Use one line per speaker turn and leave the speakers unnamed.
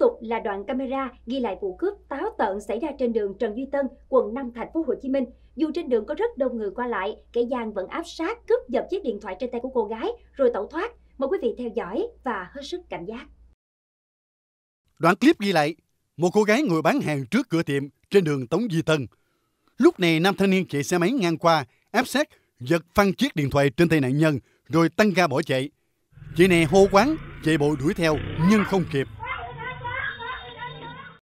tục là đoạn camera ghi lại vụ cướp táo tợn xảy ra trên đường Trần Duy Tân, quận 5, thành phố Hồ Chí Minh. Dù trên đường có rất đông người qua lại, kẻ gian vẫn áp sát cướp giật chiếc điện thoại trên tay của cô gái rồi tẩu thoát. Mời quý vị theo dõi và hết sức cảnh giác.
Đoạn clip ghi lại một cô gái ngồi bán hàng trước cửa tiệm trên đường Tống Duy Tân. Lúc này nam thanh niên chạy xe máy ngang qua, áp sát, giật phăng chiếc điện thoại trên tay nạn nhân rồi tăng ga bỏ chạy. Chị này hô quán, chạy bộ đuổi theo nhưng không kịp.